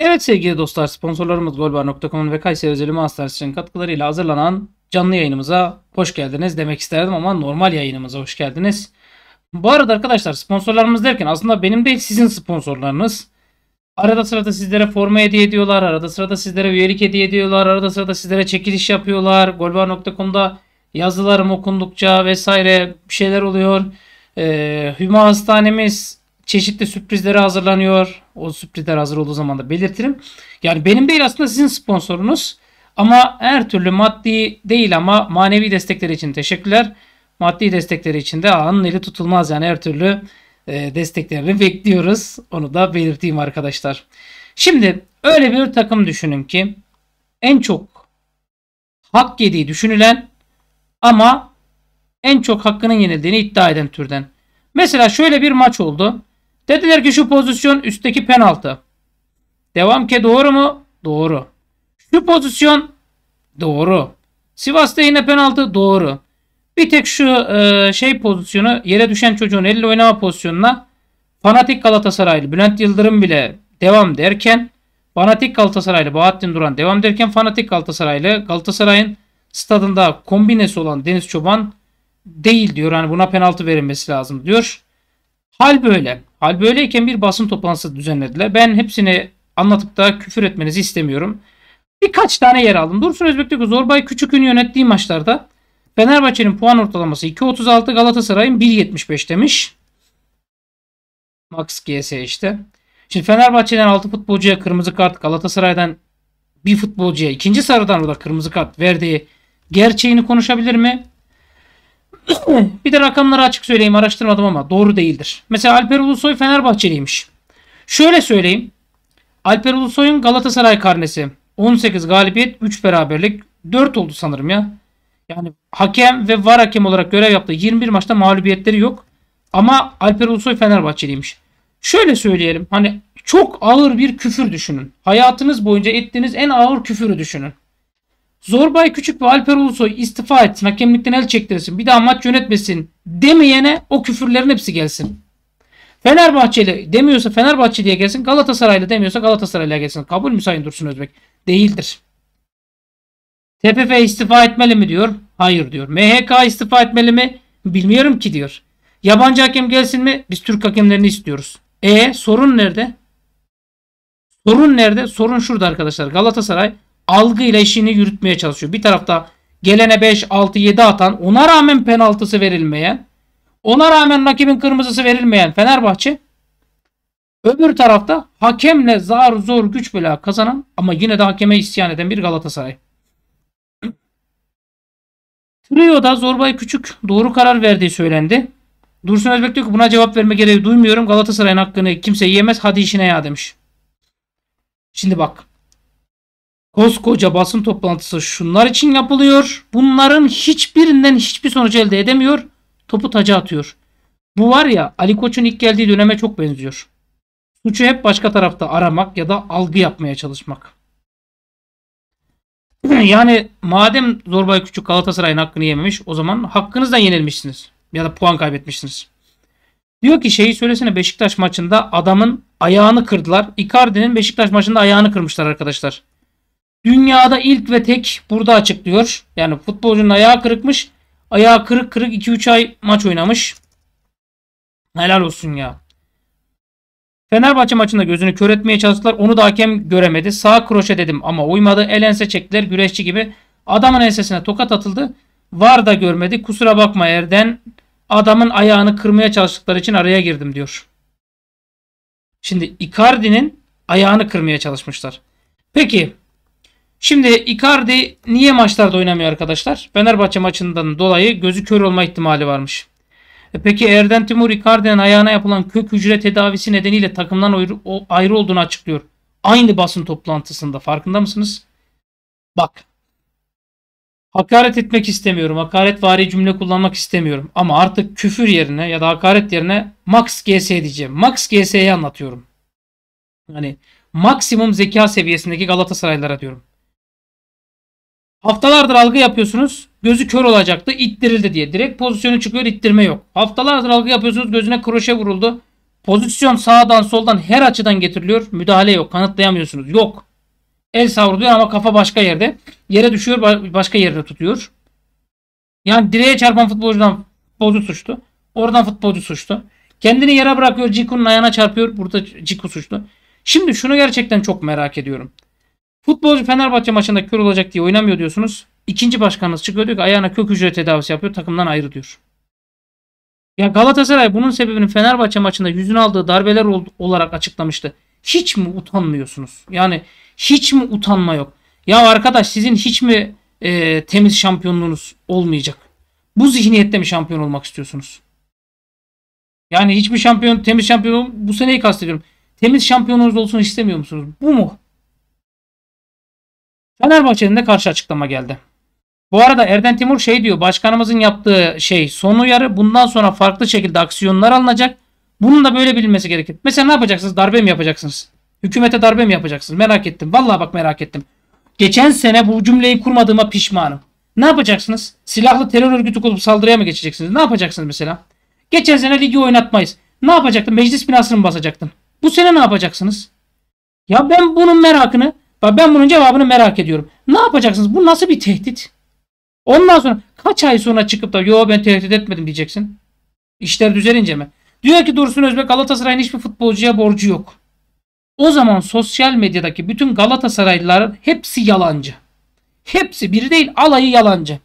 Evet sevgili dostlar sponsorlarımız golbar.com'un ve Kayseri Özeli Masters için katkılarıyla hazırlanan canlı yayınımıza hoş geldiniz demek isterdim ama normal yayınımıza hoş geldiniz. Bu arada arkadaşlar sponsorlarımız derken aslında benim değil sizin sponsorlarınız. Arada sırada sizlere forma hediye ediyorlar, arada sırada sizlere üyelik hediye ediyorlar, arada sırada sizlere çekiliş yapıyorlar. Golbar.com'da yazılarım okundukça vesaire bir şeyler oluyor. Ee, Hüma Hastanemiz çeşitli sürprizlere hazırlanıyor. O sürprizler hazır olduğu zaman da belirtirim. Yani benim değil aslında sizin sponsorunuz. Ama her türlü maddi değil ama manevi destekleri için teşekkürler. Maddi destekleri için de ağanın eli tutulmaz yani her türlü e, desteklerini bekliyoruz. Onu da belirteyim arkadaşlar. Şimdi öyle bir takım düşünün ki en çok hak yediği düşünülen ama en çok hakkının yenildiğini iddia eden türden. Mesela şöyle bir maç oldu. Dediler ki şu pozisyon üstteki penaltı. Devam ki doğru mu? Doğru. Şu pozisyon doğru. Sivas'ta yine penaltı doğru. Bir tek şu e, şey pozisyonu yere düşen çocuğun elle oynama pozisyonuna fanatik Galatasaraylı Bülent Yıldırım bile devam derken fanatik Galatasaraylı Bahattin Duran devam derken fanatik Galatasaraylı Galatasaray'ın stadında kombinesi olan Deniz Çoban değil diyor. Hani buna penaltı verilmesi lazım diyor. Hal böyle. Hal böyleyken bir basın toplantısı düzenlediler. Ben hepsini anlatıp da küfür etmenizi istemiyorum. Birkaç tane yer aldım. Dursun Özbek'teki Zorbay Küçük'ün yönettiği maçlarda Fenerbahçe'nin puan ortalaması 2.36 Galatasaray'ın 1.75 demiş. Max GS işte. Şimdi Fenerbahçe'den 6 futbolcuya kırmızı kart, Galatasaray'dan bir futbolcuya ikinci sarıdan da kırmızı kart verdiği gerçeğini konuşabilir mi? bir de rakamları açık söyleyeyim araştırmadım ama doğru değildir. Mesela Alper Ulusoy Fenerbahçeliymiş. Şöyle söyleyeyim. Alper Ulusoy'un Galatasaray karnesi 18 galibiyet 3 beraberlik 4 oldu sanırım ya. Yani hakem ve var hakem olarak görev yaptı. 21 maçta mağlubiyetleri yok. Ama Alper Ulusoy Fenerbahçeliymiş. Şöyle söyleyelim hani çok ağır bir küfür düşünün. Hayatınız boyunca ettiğiniz en ağır küfürü düşünün. Zorbay Küçük ve Alper Ulusoy istifa etsin, hakemlikten el çektirsin, bir daha maç yönetmesin demeyene o küfürlerin hepsi gelsin. Fenerbahçeli demiyorsa Fenerbahçeli'ye gelsin, Galatasaraylı demiyorsa Galatasaraylı'ya gelsin. Kabul mü Sayın Dursun Özbek? Değildir. TFF istifa etmeli mi diyor? Hayır diyor. MHK istifa etmeli mi? Bilmiyorum ki diyor. Yabancı hakem gelsin mi? Biz Türk hakemlerini istiyoruz. E sorun nerede? Sorun nerede? Sorun şurada arkadaşlar. Galatasaray Algı ile işini yürütmeye çalışıyor. Bir tarafta gelene 5, 6, 7 atan ona rağmen penaltısı verilmeyen ona rağmen rakibin kırmızısı verilmeyen Fenerbahçe öbür tarafta hakemle zar zor güç bela kazanan ama yine de hakeme isyan eden bir Galatasaray. Trio'da Zorbay Küçük doğru karar verdiği söylendi. Dursun Özbek diyor ki buna cevap verme gereği duymuyorum. Galatasaray'ın hakkını kimse yiyemez. Hadi işine ya demiş. Şimdi bak. Koskoca basın toplantısı şunlar için yapılıyor. Bunların hiçbirinden hiçbir sonuç elde edemiyor. Topu taca atıyor. Bu var ya Ali Koç'un ilk geldiği döneme çok benziyor. Suçu hep başka tarafta aramak ya da algı yapmaya çalışmak. yani madem Zorbay Küçük Galatasaray'ın hakkını yememiş o zaman hakkınızdan yenilmişsiniz. Ya da puan kaybetmişsiniz. Diyor ki şeyi söylesene Beşiktaş maçında adamın ayağını kırdılar. Icardi'nin Beşiktaş maçında ayağını kırmışlar arkadaşlar. Dünyada ilk ve tek burada açıklıyor. Yani futbolcunun ayağı kırıkmış. Ayağı kırık kırık 2-3 ay maç oynamış. Helal olsun ya. Fenerbahçe maçında gözünü kör etmeye çalıştılar. Onu da hakem göremedi. Sağ kroşe dedim ama uymadı. Elense çektiler güreşçi gibi. Adamın ensesine tokat atıldı. Var da görmedi. Kusura bakma Erden. Adamın ayağını kırmaya çalıştıkları için araya girdim diyor. Şimdi Icardi'nin ayağını kırmaya çalışmışlar. Peki Şimdi Icardi niye maçlarda oynamıyor arkadaşlar? Fenerbahçe maçından dolayı gözü kör olma ihtimali varmış. E peki Erden Timur Icardi'nin ayağına yapılan kök hücre tedavisi nedeniyle takımdan ayrı olduğunu açıklıyor. Aynı basın toplantısında farkında mısınız? Bak. Hakaret etmek istemiyorum. Hakaret vari cümle kullanmak istemiyorum. Ama artık küfür yerine ya da hakaret yerine Max GS diyeceğim. Max GS'yi anlatıyorum. Hani maksimum zeka seviyesindeki Galatasaraylara diyorum. Haftalardır algı yapıyorsunuz. Gözü kör olacaktı. ittirildi diye. Direkt pozisyonu çıkıyor. ittirme yok. Haftalardır algı yapıyorsunuz. Gözüne kroşe vuruldu. Pozisyon sağdan soldan her açıdan getiriliyor. Müdahale yok. Kanıtlayamıyorsunuz. Yok. El savruluyor ama kafa başka yerde. Yere düşüyor. Başka yerde tutuyor. Yani direğe çarpan futbolcudan futbolcu suçtu. Oradan futbolcu suçtu. Kendini yere bırakıyor. Ciku'nun ayağına çarpıyor. Burada Ciku suçtu. Şimdi şunu gerçekten çok merak ediyorum. Futbolcu Fenerbahçe maçında kör olacak diye oynamıyor diyorsunuz. İkinci başkanınız çıkıyor diyor ki ayağına kök hücre tedavisi yapıyor takımdan ayrı diyor. Ya Galatasaray bunun sebebini Fenerbahçe maçında yüzün aldığı darbeler olarak açıklamıştı. Hiç mi utanmıyorsunuz? Yani hiç mi utanma yok? Ya arkadaş sizin hiç mi e, temiz şampiyonluğunuz olmayacak? Bu zihniyette mi şampiyon olmak istiyorsunuz? Yani hiçbir şampiyon, temiz şampiyon bu seneyi kastediyorum. Temiz şampiyonunuz olsun istemiyor musunuz? Bu mu? Fenerbahçe'nin de karşı açıklama geldi. Bu arada Erden Timur şey diyor başkanımızın yaptığı şey son uyarı bundan sonra farklı şekilde aksiyonlar alınacak. Bunun da böyle bilinmesi gerekir. Mesela ne yapacaksınız? Darbe mi yapacaksınız? Hükümete darbe mi yapacaksınız? Merak ettim. Vallahi bak merak ettim. Geçen sene bu cümleyi kurmadığıma pişmanım. Ne yapacaksınız? Silahlı terör örgütü olup saldırıya mı geçeceksiniz? Ne yapacaksınız mesela? Geçen sene ligi oynatmayız. Ne yapacaktın? Meclis binasını mı basacaktın? Bu sene ne yapacaksınız? Ya ben bunun merakını ben bunun cevabını merak ediyorum. Ne yapacaksınız? Bu nasıl bir tehdit? Ondan sonra kaç ay sonra çıkıp da yo ben tehdit etmedim diyeceksin. İşler düzelince mi? Diyor ki Dursun Özbek Galatasaray'ın hiçbir futbolcuya borcu yok. O zaman sosyal medyadaki bütün Galatasaraylılar hepsi yalancı. Hepsi biri değil alayı yalancı.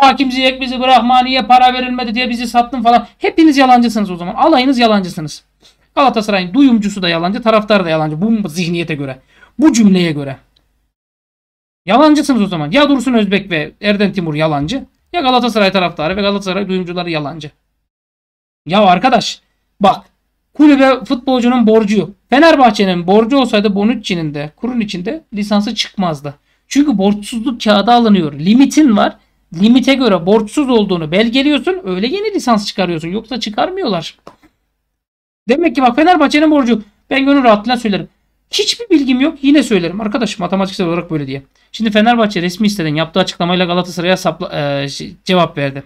Hakim Ziyek bizi Brahmani'ye para verilmedi diye bizi sattın falan. Hepiniz yalancısınız o zaman. Alayınız yalancısınız. Galatasaray'ın duyumcusu da yalancı, Taraftar da yalancı. Bu zihniyete göre. Bu cümleye göre. Yalancısınız o zaman. Ya Dursun Özbek ve Erden Timur yalancı. Ya Galatasaray taraftarı ve Galatasaray duyumcuları yalancı. Ya arkadaş bak kulübe futbolcunun borcu yok. Fenerbahçe'nin borcu olsaydı Bonucci'nin de kurun içinde lisansı çıkmazdı. Çünkü borçsuzluk kağıdı alınıyor. Limitin var. Limite göre borçsuz olduğunu belgeliyorsun. Öyle yeni lisans çıkarıyorsun. Yoksa çıkarmıyorlar. Demek ki bak Fenerbahçe'nin borcu. Ben gönül rahatlığına söylerim. Hiçbir bilgim yok. Yine söylerim. arkadaşım matematiksel olarak böyle diye. Şimdi Fenerbahçe resmi siteden yaptığı açıklamayla Galatasaray'a sapla, e, şey, cevap verdi.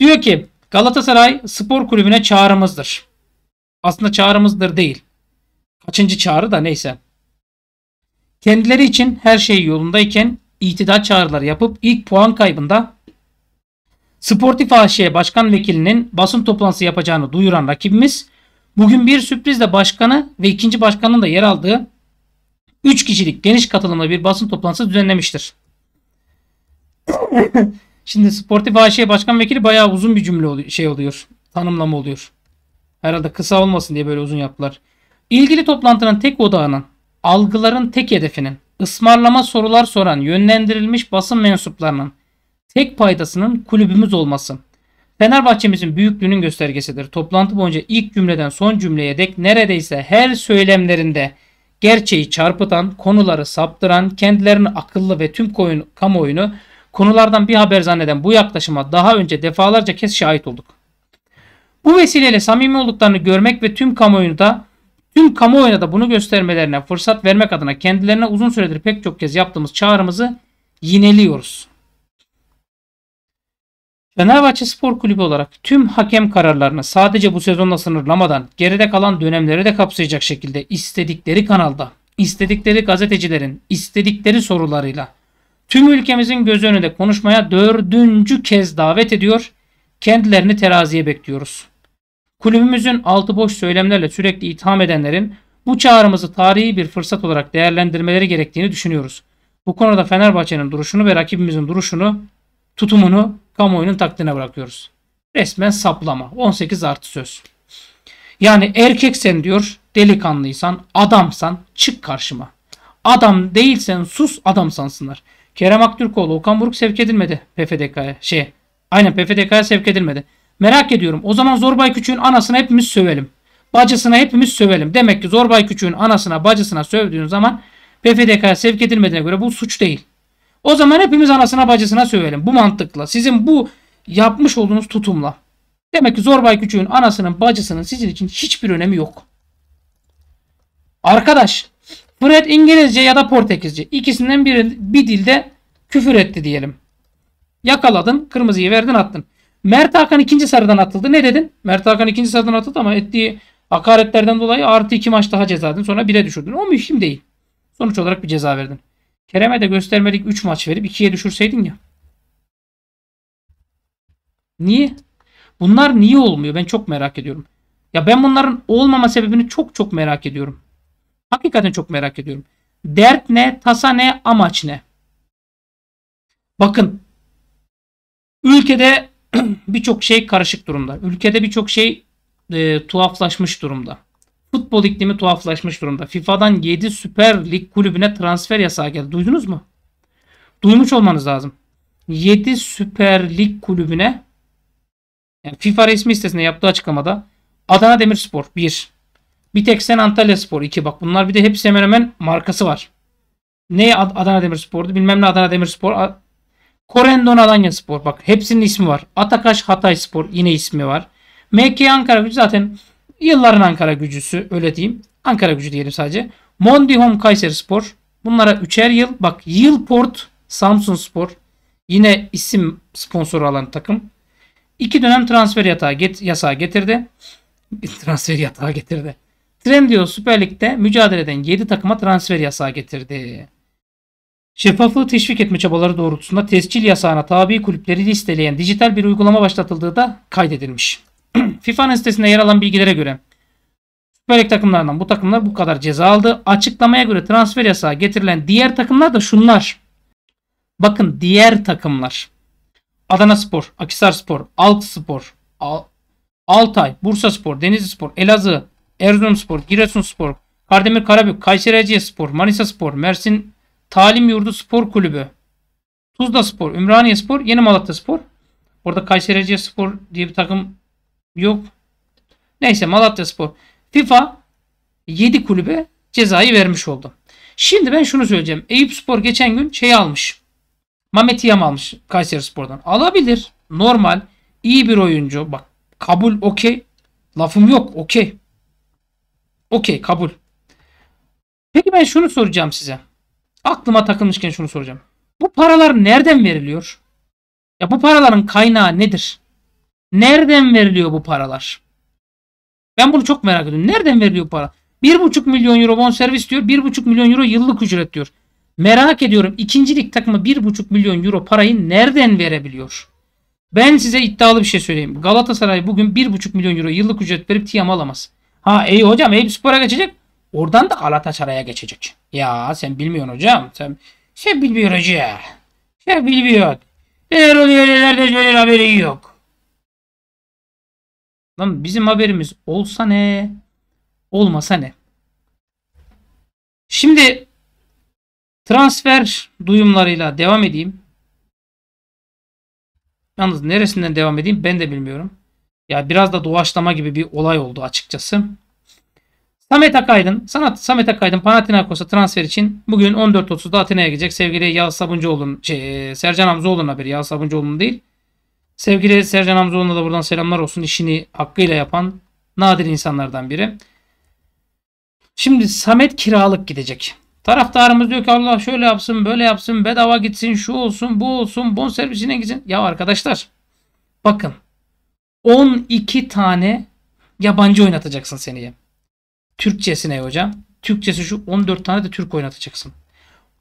Diyor ki Galatasaray spor kulübüne çağrımızdır. Aslında çağrımızdır değil. Kaçıncı çağrı da neyse. Kendileri için her şey yolundayken itidal çağrıları yapıp ilk puan kaybında Sportif AŞ Başkan Vekilinin basın toplantısı yapacağını duyuran rakibimiz Bugün bir sürprizle başkanı ve ikinci başkanın da yer aldığı 3 kişilik geniş katılımlı bir basın toplantısı düzenlemiştir. Şimdi Sportif AŞ Başkan Vekili bayağı uzun bir cümle oluyor, şey oluyor. Tanımlama oluyor. Herhalde kısa olmasın diye böyle uzun yaptılar. İlgili toplantının tek odağının, algıların tek hedefinin, ısmarlama sorular soran yönlendirilmiş basın mensuplarının tek paydasının kulübümüz olmasın. Fenerbahçemizin büyüklüğünün göstergesidir. Toplantı boyunca ilk cümleden son cümleye dek neredeyse her söylemlerinde gerçeği çarpıtan, konuları saptıran, kendilerini akıllı ve tüm koyun, kamuoyunu konulardan bir haber zanneden bu yaklaşıma daha önce defalarca kez şahit olduk. Bu vesileyle samimi olduklarını görmek ve tüm kamuoyunu da tüm kamuoyuna da bunu göstermelerine fırsat vermek adına kendilerine uzun süredir pek çok kez yaptığımız çağrımızı yineliyoruz. Fenerbahçe Spor Kulübü olarak tüm hakem kararlarını sadece bu sezonla sınırlamadan geride kalan dönemleri de kapsayacak şekilde istedikleri kanalda, istedikleri gazetecilerin, istedikleri sorularıyla tüm ülkemizin göz önünde konuşmaya dördüncü kez davet ediyor, kendilerini teraziye bekliyoruz. Kulübümüzün altı boş söylemlerle sürekli itham edenlerin bu çağrımızı tarihi bir fırsat olarak değerlendirmeleri gerektiğini düşünüyoruz. Bu konuda Fenerbahçe'nin duruşunu ve rakibimizin duruşunu, tutumunu Kamuoyunun takdirine bırakıyoruz. Resmen saplama. 18 artı söz. Yani erkeksen diyor delikanlıysan adamsan çık karşıma. Adam değilsen sus adamsansınlar. Kerem Aktürkoğlu Okan Buruk sevk edilmedi PFDK'ya. Şey, aynen PFDK'ya sevk edilmedi. Merak ediyorum. O zaman Zorbay Küçük'ün anasına hepimiz sövelim. Bacısına hepimiz sövelim. Demek ki Zorbay Küçük'ün anasına bacısına sövdüğün zaman PFDK'ya sevk edilmediğine göre bu suç değil. O zaman hepimiz anasına bacısına söyleyelim Bu mantıkla. Sizin bu yapmış olduğunuz tutumla. Demek ki zorbay küçüğün anasının bacısının sizin için hiçbir önemi yok. Arkadaş Fred İngilizce ya da Portekizce ikisinden bir, bir dilde küfür etti diyelim. Yakaladın kırmızıyı verdin attın. Mert Hakan ikinci sarıdan atıldı. Ne dedin? Mert Hakan ikinci sarıdan atıldı ama ettiği hakaretlerden dolayı artı iki maç daha ceza Sonra bire düşürdün. O mühim değil. Sonuç olarak bir ceza verdin. Kerem'e de göstermedik 3 maç verip 2'ye düşürseydin ya. Niye? Bunlar niye olmuyor? Ben çok merak ediyorum. Ya ben bunların olmama sebebini çok çok merak ediyorum. Hakikaten çok merak ediyorum. Dert ne, tasa ne, amaç ne? Bakın. Ülkede birçok şey karışık durumda. Ülkede birçok şey e, tuhaflaşmış durumda futbol iklimi tuhaflaşmış durumda. FIFA'dan 7 Süper Lig kulübüne transfer yasağı geldi. Duydunuz mu? Duymuş olmanız lazım. 7 Süper Lig kulübüne yani FIFA resmi sitesinde yaptığı açıklamada Adana Demirspor 1. Bir tek sen Antalya Spor 2. Bak bunlar bir de hepsi hemen hemen markası var. Ne Ad Adana Demirspor'du bilmem ne Adana Demirspor. A Korendon Alanya Spor. Bak hepsinin ismi var. Atakaş Hatay Spor yine ismi var. MK Ankara Gücü zaten Yılların Ankara gücüsü öyle diyeyim. Ankara gücü diyelim sadece. Mondihom Kayseri Spor. Bunlara üçer yıl. Bak Yılport Samsun Spor. Yine isim sponsoru alan takım. İki dönem transfer yatağı get yasağı getirdi. transfer yatağı getirdi. Trendyol Süper Lig'de mücadele eden 7 takıma transfer yasağı getirdi. Şeffaflığı teşvik etme çabaları doğrultusunda tescil yasağına tabi kulüpleri listeleyen dijital bir uygulama başlatıldığı da kaydedilmiş. FIFA'nın sitesinde yer alan bilgilere göre Süper takımlardan bu takımlar bu kadar ceza aldı. Açıklamaya göre transfer yasağı getirilen diğer takımlar da şunlar. Bakın diğer takımlar. Adana Spor, Akisar Spor, Alt Spor, Al Altay, Bursa Spor, Denizli Spor, Elazığ, Erzurum Spor, Giresun Spor, Kardemir Karabük, Kayseri Erciye Spor, Manisa Spor, Mersin Talim Yurdu Spor Kulübü, Tuzla Spor, Ümraniye Spor, Yeni Malatya Spor. Orada Kayseri Erciye Spor diye bir takım Yok. Neyse Malatya Spor. FIFA 7 kulübe cezayı vermiş oldu. Şimdi ben şunu söyleyeceğim. Eyüp Spor geçen gün şey almış. Mamet Yam almış Kayseri Spor'dan. Alabilir. Normal. iyi bir oyuncu. Bak kabul okey. Lafım yok okey. Okey kabul. Peki ben şunu soracağım size. Aklıma takılmışken şunu soracağım. Bu paralar nereden veriliyor? Ya bu paraların kaynağı nedir? Nereden veriliyor bu paralar? Ben bunu çok merak ediyorum. Nereden veriliyor bu para? 1,5 milyon euro bon servis diyor. 1,5 milyon euro yıllık ücret diyor. Merak ediyorum ikincilik takımı 1,5 milyon euro parayı nereden verebiliyor? Ben size iddialı bir şey söyleyeyim. Galatasaray bugün 1,5 milyon euro yıllık ücret verip Tiam alamaz. Ha ey hocam Eyüp Spor'a geçecek. Oradan da Galatasaray'a geçecek. Ya sen bilmiyorsun hocam. Sen, sen bilmiyor hoca. Sen bilmiyor. Eğer oluyor nelerde söyler haberi yok. Lan bizim haberimiz olsa ne? Olmasa ne? Şimdi transfer duyumlarıyla devam edeyim. Yalnız neresinden devam edeyim ben de bilmiyorum. Ya biraz da doğaçlama gibi bir olay oldu açıkçası. Samet Akaydın, sanat Samet Akaydın Panathinaikos'a transfer için bugün 14.30'da Atina'ya gidecek. Sevgili Yağız Sabuncuoğlu'nun, şey, e, Sercan Hamzoğlu'nun haberi. Yağız Sabuncuoğlu'nun değil. Sevgili Sercan Hamzoğlu'na da buradan selamlar olsun. İşini hakkıyla yapan nadir insanlardan biri. Şimdi Samet kiralık gidecek. Taraftarımız diyor ki Allah şöyle yapsın, böyle yapsın, bedava gitsin, şu olsun, bu olsun, bon servisine gitsin. Ya arkadaşlar bakın 12 tane yabancı oynatacaksın seneye. Türkçesine hocam. Türkçesi şu 14 tane de Türk oynatacaksın.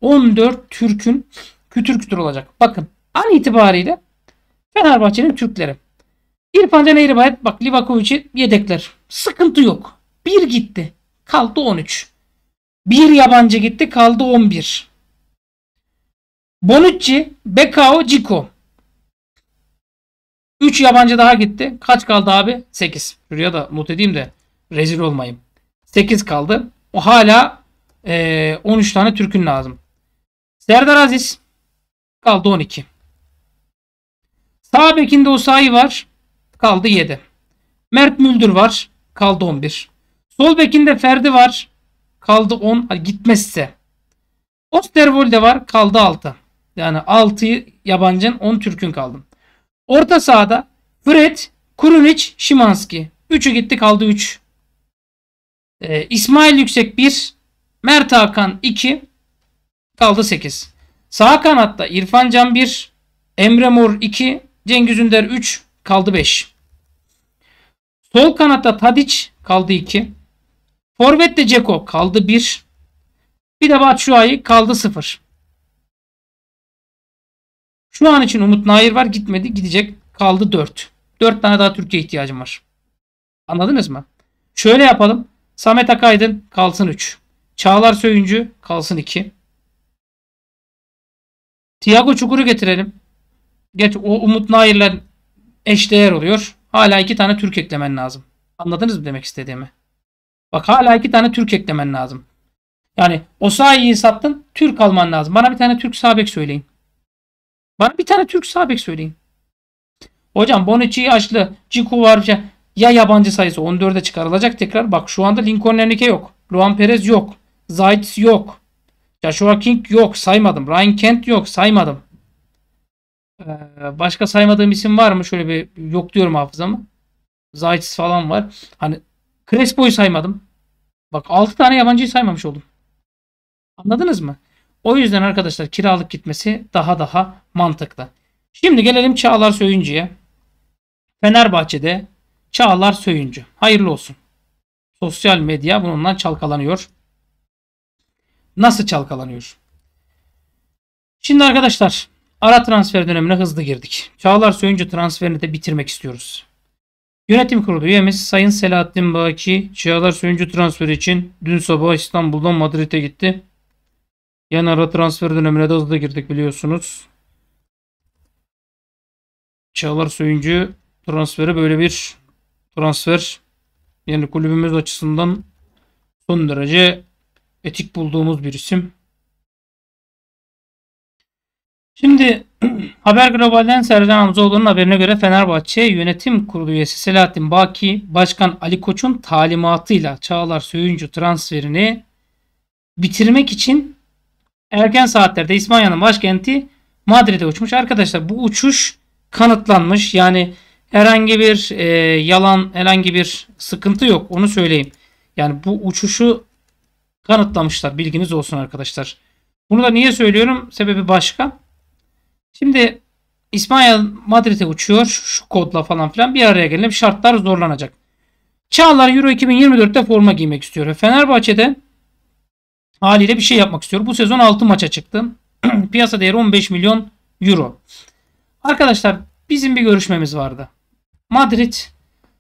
14 Türk'ün kütür kütür olacak. Bakın an itibariyle Fenerbahçe'nin Türkleri. İrfan Can Eğribayet bak Livakovic'i yedekler. Sıkıntı yok. Bir gitti. Kaldı 13. Bir yabancı gitti. Kaldı 11. Bonucci, Bekao, Ciko. 3 yabancı daha gitti. Kaç kaldı abi? 8. Şuraya da not edeyim de rezil olmayayım. 8 kaldı. O hala e, 13 tane Türk'ün lazım. Serdar Aziz kaldı 12. Sağ bekinde Osayi var. Kaldı 7. Mert Müldür var. Kaldı 11. Sol bekinde Ferdi var. Kaldı 10. Hani gitmezse. Osterwolde var. Kaldı 6. Yani 6'yı yabancın 10 Türk'ün kaldım. Orta sahada Fred, Kurunic, Şimanski. 3'ü gitti kaldı 3. Ee, İsmail Yüksek 1. Mert Hakan 2. Kaldı 8. Sağ kanatta İrfan Can 1. Emre Mor 2. Cengiz Ünder 3 kaldı 5. Sol kanatta Tadic kaldı 2. Forvet'te Ceko kaldı 1. Bir de Batshuayi kaldı 0. Şu an için Umut Nair var gitmedi gidecek kaldı 4. 4 tane daha Türkiye ihtiyacım var. Anladınız mı? Şöyle yapalım. Samet Akaydın kalsın 3. Çağlar Söyüncü kalsın 2. Tiago Çukur'u getirelim. Geç o Umut Nair'le eşdeğer oluyor. Hala iki tane Türk eklemen lazım. Anladınız mı demek istediğimi? Bak hala iki tane Türk eklemen lazım. Yani Osayi'yi sattın Türk alman lazım. Bana bir tane Türk sabek söyleyin. Bana bir tane Türk sabek söyleyin. Hocam Bonucci açlı. Ciku var. Ya yabancı sayısı 14'e çıkarılacak tekrar. Bak şu anda Lincoln Enrique yok. Luan Perez yok. Zayt yok. Joshua King yok saymadım. Ryan Kent yok saymadım. Ee, başka saymadığım isim var mı? Şöyle bir yok diyorum hafızamı. Zaytis falan var. Hani Crespo'yu saymadım. Bak 6 tane yabancıyı saymamış oldum. Anladınız mı? O yüzden arkadaşlar kiralık gitmesi daha daha mantıklı. Şimdi gelelim Çağlar Söyüncü'ye. Fenerbahçe'de Çağlar Söyüncü. Hayırlı olsun. Sosyal medya bununla çalkalanıyor. Nasıl çalkalanıyor? Şimdi arkadaşlar Ara transfer dönemine hızlı girdik. Çağlar Söyüncü transferini de bitirmek istiyoruz. Yönetim kurulu üyemiz Sayın Selahattin Baki Çağlar Söyüncü transferi için dün sabah İstanbul'dan Madrid'e gitti. Yani ara transfer dönemine de hızlı girdik biliyorsunuz. Çağlar Söyüncü transferi böyle bir transfer yani kulübümüz açısından son derece etik bulduğumuz bir isim. Şimdi Haber Global'den Sercan Hamzoğlu'nun haberine göre Fenerbahçe Yönetim Kurulu üyesi Selahattin Baki, Başkan Ali Koç'un talimatıyla Çağlar Söyüncü transferini bitirmek için erken saatlerde İspanya'nın başkenti Madrid'e uçmuş. Arkadaşlar bu uçuş kanıtlanmış. Yani herhangi bir e, yalan, herhangi bir sıkıntı yok. Onu söyleyeyim. Yani bu uçuşu kanıtlamışlar. Bilginiz olsun arkadaşlar. Bunu da niye söylüyorum? Sebebi başka. Şimdi İspanya Madrid'e uçuyor. Şu kodla falan filan bir araya gelelim. Şartlar zorlanacak. Çağlar Euro 2024'te forma giymek istiyor. Fenerbahçe'de haliyle bir şey yapmak istiyor. Bu sezon 6 maça çıktı. Piyasa değeri 15 milyon euro. Arkadaşlar bizim bir görüşmemiz vardı. Madrid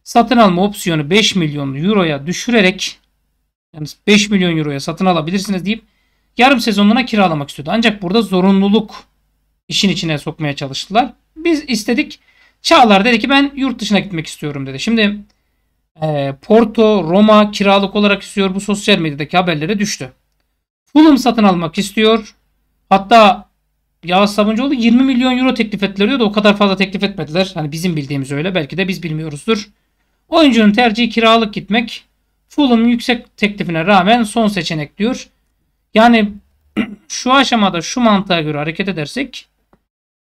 satın alma opsiyonu 5 milyon euroya düşürerek yani 5 milyon euroya satın alabilirsiniz deyip yarım sezonluğuna kiralamak istiyordu. Ancak burada zorunluluk işin içine sokmaya çalıştılar. Biz istedik. Çağlar dedi ki ben yurt dışına gitmek istiyorum dedi. Şimdi e, Porto, Roma kiralık olarak istiyor. Bu sosyal medyadaki haberlere düştü. Fulham satın almak istiyor. Hatta Yağız Sabuncuoğlu 20 milyon euro teklif ettiler diyor da o kadar fazla teklif etmediler. Hani bizim bildiğimiz öyle. Belki de biz bilmiyoruzdur. Oyuncunun tercihi kiralık gitmek. Fulham yüksek teklifine rağmen son seçenek diyor. Yani şu aşamada şu mantığa göre hareket edersek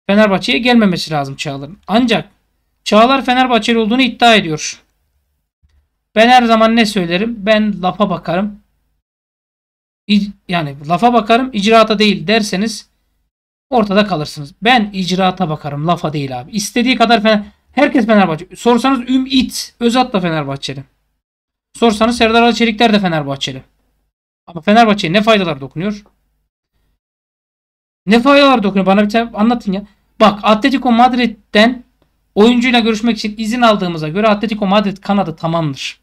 Fenerbahçe'ye gelmemesi lazım Çağlar'ın. Ancak Çağlar Fenerbahçeli olduğunu iddia ediyor. Ben her zaman ne söylerim? Ben lafa bakarım. İc yani lafa bakarım icraata değil derseniz ortada kalırsınız. Ben icraata bakarım lafa değil abi. İstediği kadar Fener herkes Fenerbahçe. Sorsanız Ümit Özat da Fenerbahçeli. Sorsanız Serdar Ali Çelikler de Fenerbahçeli. Ama Fenerbahçe'ye ne faydalar dokunuyor? Ne faydalar dokunuyor? Bana bir şey anlatın ya. Bak Atletico Madrid'den oyuncuyla görüşmek için izin aldığımıza göre Atletico Madrid kanadı tamamdır.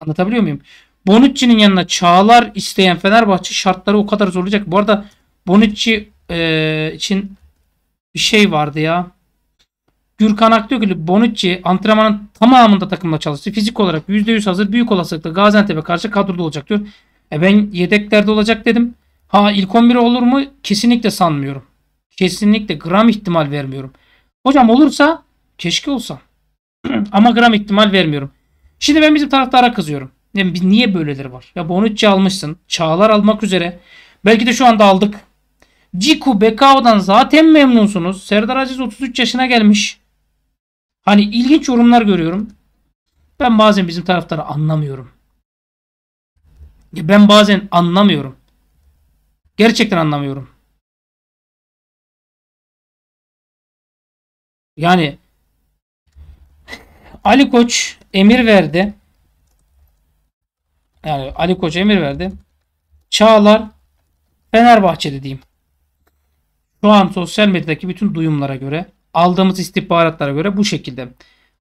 Anlatabiliyor muyum? Bonucci'nin yanına Çağlar isteyen Fenerbahçe şartları o kadar zorlayacak. Bu arada Bonucci e, için bir şey vardı ya. Gürkan Akdögülü Bonucci antrenmanın tamamında takımla çalıştı. Fizik olarak %100 hazır. Büyük olasılıkla Gaziantep'e karşı kadroda olacak diyor. E ben yedeklerde olacak dedim. Ha ilk 11'e olur mu? Kesinlikle sanmıyorum. Kesinlikle gram ihtimal vermiyorum. Hocam olursa keşke olsa. Ama gram ihtimal vermiyorum. Şimdi ben bizim taraftara kızıyorum. Yani biz niye böyleleri var? Ya Bonucci almışsın. Çağlar almak üzere. Belki de şu anda aldık. Ciku Bekao'dan zaten memnunsunuz. Serdar Aziz 33 yaşına gelmiş. Hani ilginç yorumlar görüyorum. Ben bazen bizim taraftarı anlamıyorum. Ya ben bazen anlamıyorum. Gerçekten anlamıyorum. Yani Ali Koç emir verdi. Yani Ali Koç emir verdi. Çağlar Fenerbahçe dediğim. Şu an sosyal medyadaki bütün duyumlara göre, aldığımız istihbaratlara göre bu şekilde.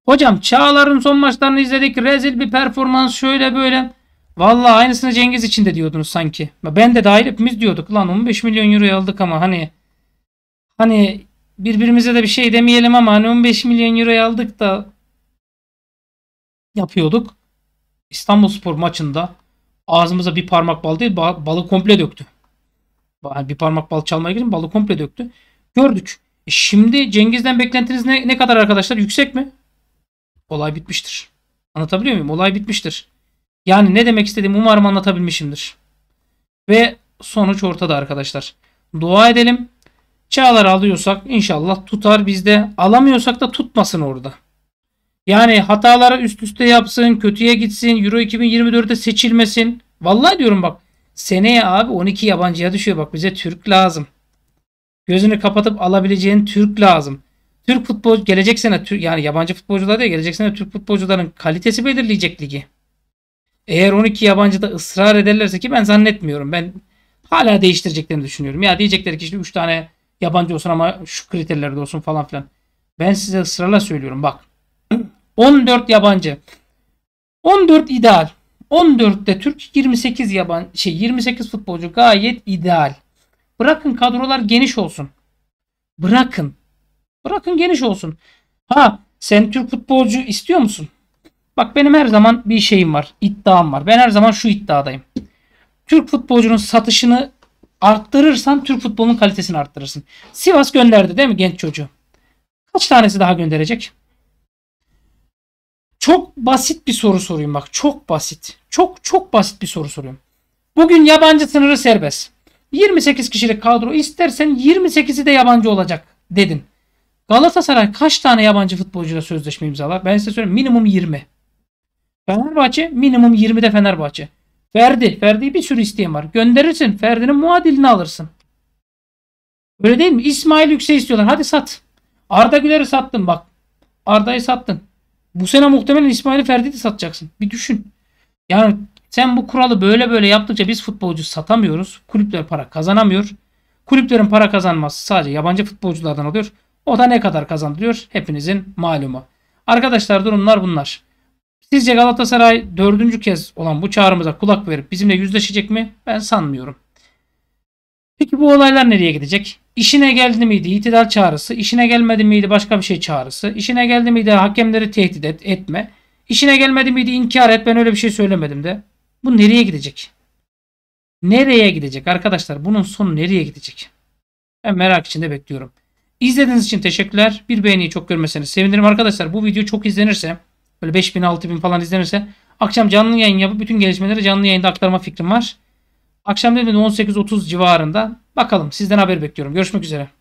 Hocam Çağlar'ın son maçlarını izledik. Rezil bir performans şöyle böyle. Valla aynısını Cengiz için de diyordunuz sanki. Ben de dahil hepimiz diyorduk. Lan 15 milyon euroyu aldık ama hani hani birbirimize de bir şey demeyelim ama hani 15 milyon euroyu aldık da yapıyorduk. İstanbul Spor maçında ağzımıza bir parmak bal değil balı komple döktü. Yani bir parmak bal çalmaya girdim balı komple döktü. Gördük. E şimdi Cengiz'den beklentiniz ne, ne kadar arkadaşlar? Yüksek mi? Olay bitmiştir. Anlatabiliyor muyum? Olay bitmiştir. Yani ne demek istediğimi umarım anlatabilmişimdir. Ve sonuç ortada arkadaşlar. Dua edelim. Çağlar alıyorsak inşallah tutar bizde. Alamıyorsak da tutmasın orada. Yani hataları üst üste yapsın, kötüye gitsin, Euro 2024'te seçilmesin. Vallahi diyorum bak seneye abi 12 yabancıya düşüyor bak bize Türk lazım. Gözünü kapatıp alabileceğin Türk lazım. Türk futbol gelecek sene yani yabancı futbolcular değil gelecek sene Türk futbolcuların kalitesi belirleyecek ligi. Eğer 12 yabancı da ısrar ederlerse ki ben zannetmiyorum. Ben hala değiştireceklerini düşünüyorum. Ya diyecekler ki işte 3 tane yabancı olsun ama şu kriterlerde olsun falan filan. Ben size ısrarla söylüyorum bak. 14 yabancı. 14 ideal. 14'te Türk 28 yaban şey 28 futbolcu gayet ideal. Bırakın kadrolar geniş olsun. Bırakın. Bırakın geniş olsun. Ha sen Türk futbolcu istiyor musun? Bak benim her zaman bir şeyim var. iddiam var. Ben her zaman şu iddiadayım. Türk futbolcunun satışını arttırırsan Türk futbolunun kalitesini arttırırsın. Sivas gönderdi değil mi genç çocuğu? Kaç tanesi daha gönderecek? Çok basit bir soru sorayım bak. Çok basit. Çok çok basit bir soru soruyorum. Bugün yabancı sınırı serbest. 28 kişilik kadro istersen 28'i de yabancı olacak dedin. Galatasaray kaç tane yabancı futbolcuyla sözleşme imzalar? Ben size söyleyeyim minimum 20. Fenerbahçe minimum 20'de Fenerbahçe. Ferdi. Ferdi'yi bir sürü isteyen var. Gönderirsin. Ferdi'nin muadilini alırsın. Öyle değil mi? İsmail Yüksek istiyorlar. Hadi sat. Arda Güler'i sattın bak. Arda'yı sattın. Bu sene muhtemelen İsmail'i Ferdi'yi de satacaksın. Bir düşün. Yani sen bu kuralı böyle böyle yaptıkça biz futbolcu satamıyoruz. Kulüpler para kazanamıyor. Kulüplerin para kazanması sadece yabancı futbolculardan oluyor. O da ne kadar kazandırıyor? Hepinizin malumu. Arkadaşlar durumlar bunlar. Sizce Galatasaray dördüncü kez olan bu çağrımıza kulak verip bizimle yüzleşecek mi? Ben sanmıyorum. Peki bu olaylar nereye gidecek? İşine geldi miydi itidal çağrısı, İşine gelmedi miydi başka bir şey çağrısı, İşine geldi miydi hakemleri tehdit et, etme, İşine gelmedi miydi inkar et ben öyle bir şey söylemedim de. Bu nereye gidecek? Nereye gidecek arkadaşlar? Bunun sonu nereye gidecek? Ben merak içinde bekliyorum. İzlediğiniz için teşekkürler. Bir beğeniyi çok görmeseniz sevinirim arkadaşlar. Bu video çok izlenirse Böyle 5000 6000 falan izlenirse akşam canlı yayın yapıp bütün gelişmeleri canlı yayında aktarma fikrim var. Akşam dedim 18.30 civarında. Bakalım sizden haber bekliyorum. Görüşmek üzere.